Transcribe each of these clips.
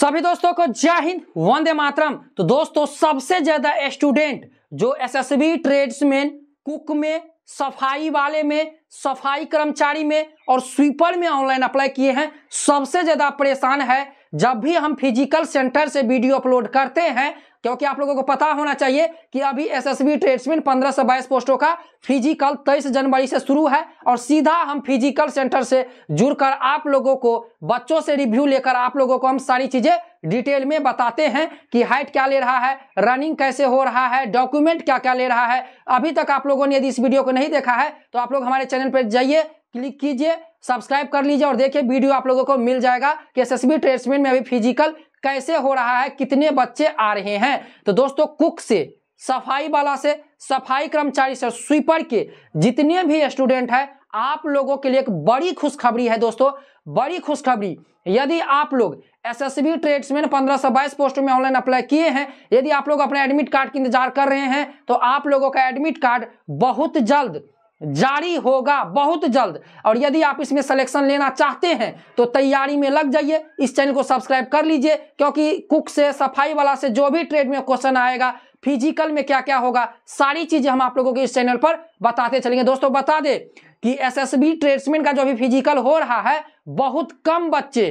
सभी दोस्तों को जय हिंद वंदे मातरम तो दोस्तों सबसे ज्यादा स्टूडेंट जो एसएसबी ट्रेड्समैन कुक में सफाई वाले में सफाई कर्मचारी में और स्वीपर में ऑनलाइन अप्लाई किए हैं सबसे ज्यादा परेशान है जब भी हम फिजिकल सेंटर से वीडियो अपलोड करते हैं क्योंकि आप लोगों को पता होना चाहिए कि अभी एसएसबी ट्रेड्समैन 15 से 22 पोस्टों का फिजिकल 23 जनवरी से शुरू है और सीधा हम फिजिकल सेंटर से जुड़कर आप लोगों को बच्चों से रिव्यू लेकर आप लोगों को हम सारी चीजें डिटेल में बताते हैं कि हाइट क्या ले रहा है रनिंग कैसे हो रहा है डॉक्यूमेंट क्या क्या ले रहा है अभी तक आप लोगों ने यदि इस वीडियो को नहीं देखा है तो आप लोग हमारे चैनल पर जाइए क्लिक कीजिए सब्सक्राइब कर लीजिए और देखिए वीडियो आप लोगों को मिल जाएगा कि एस एस में अभी फिजिकल कैसे हो रहा है कितने बच्चे आ रहे हैं तो दोस्तों कुक से सफाई वाला से सफाई कर्मचारी से स्वीपर के जितने भी स्टूडेंट हैं आप लोगों के लिए एक बड़ी खुशखबरी है दोस्तों बड़ी खुशखबरी यदि आप लोग एसएसबी ट्रेड्समैन पंद्रह सौ बाईस पोस्ट में ऑनलाइन अप्लाई किए हैं यदि आप लोग अपने एडमिट कार्ड की इंतजार कर रहे हैं तो आप लोगों का एडमिट कार्ड बहुत जल्द जारी होगा बहुत जल्द और यदि आप इसमें सिलेक्शन लेना चाहते हैं तो तैयारी में लग जाइए इस चैनल को सब्सक्राइब कर लीजिए क्योंकि कुक से सफाई वाला से जो भी ट्रेड में क्वेश्चन आएगा फिजिकल में क्या क्या होगा सारी चीजें हम आप लोगों के इस चैनल पर बताते चलेंगे दोस्तों बता दे कि एसएसबी ट्रेड्समैन का जो भी फिजिकल हो रहा है बहुत कम बच्चे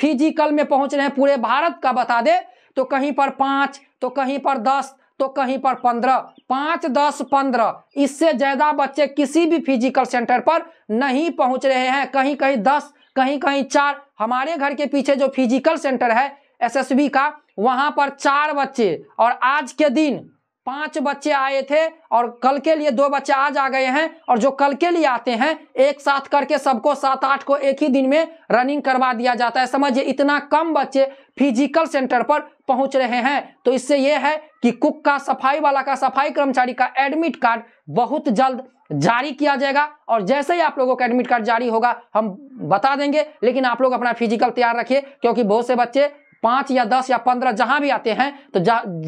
फिजिकल में पहुंच रहे हैं पूरे भारत का बता दे तो कहीं पर पांच तो कहीं पर दस तो कहीं पर पंद्रह पाँच दस पंद्रह इससे ज़्यादा बच्चे किसी भी फिजिकल सेंटर पर नहीं पहुंच रहे हैं कहीं कहीं दस कहीं कहीं चार हमारे घर के पीछे जो फिजिकल सेंटर है एसएसबी का वहाँ पर चार बच्चे और आज के दिन पांच बच्चे आए थे और कल के लिए दो बच्चे आज आ गए हैं और जो कल के लिए आते हैं एक साथ करके सबको सात आठ को एक ही दिन में रनिंग करवा दिया जाता है समझिए इतना कम बच्चे फिजिकल सेंटर पर पहुंच रहे हैं तो इससे यह है कि कुक का सफाई वाला का सफाई कर्मचारी का एडमिट कार्ड बहुत जल्द जारी किया जाएगा और जैसे ही आप लोगों का एडमिट कार्ड जारी होगा हम बता देंगे लेकिन आप लोग अपना फिजिकल तैयार रखिए क्योंकि बहुत से बच्चे पांच या दस या पंद्रह जहां भी आते हैं तो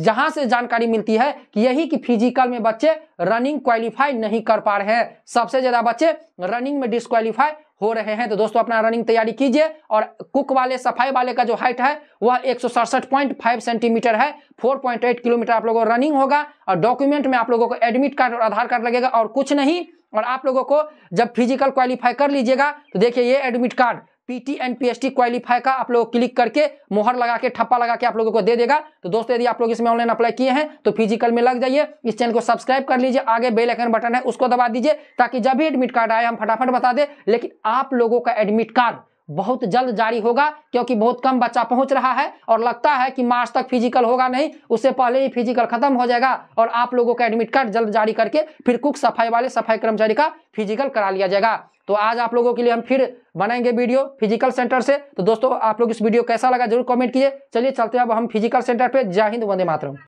जहां से जानकारी मिलती है कि यही कि फिजिकल में बच्चे रनिंग क्वालिफाई नहीं कर पा रहे हैं सबसे ज्यादा बच्चे रनिंग में डिस्कालीफाई हो रहे हैं तो दोस्तों अपना रनिंग तैयारी कीजिए और कुक वाले सफाई वाले का जो हाइट है वह एक सेंटीमीटर है 4.8 किलोमीटर आप लोगों को रनिंग होगा और डॉक्यूमेंट में आप लोगों को एडमिट कार्ड और आधार कार्ड लगेगा और कुछ नहीं और आप लोगों को जब फिजिकल क्वालिफाई कर लीजिएगा तो देखिए ये admit card PT and PHT qualify का आप लोग क्लिक करके मोहर लगा के ठप्पा लगा के आप लोगों को दे देगा तो दोस्तों यदि आप लोग इसमें ऑनलाइन अप्लाई किए हैं तो फिजिकल में लग जाइए इस चैनल को सब्सक्राइब कर लीजिए आगे बेल आइकन बटन है उसको दबा दीजिए ताकि जब भी एडमिट कार्ड आए हम फटाफट बता दे लेकिन आप लोगों का एडमिट कार्ड बहुत जल्द जारी होगा क्योंकि बहुत कम बच्चा पहुंच रहा है और लगता है कि मार्च तक फिजिकल होगा नहीं उससे पहले ही फिजिकल खत्म हो जाएगा और आप लोगों का एडमिट कार्ड जल्द जारी करके फिर कुक सफाई वाले सफाई कर्मचारी का फिजिकल करा लिया जाएगा तो आज आप लोगों के लिए हम फिर बनाएंगे वीडियो फिजिकल सेंटर से तो दोस्तों आप लोग इस वीडियो कैसा लगा जरूर कमेंट कीजिए चलिए चलते हैं अब हम फिजिकल सेंटर पे जय हिंद वंदे मातरम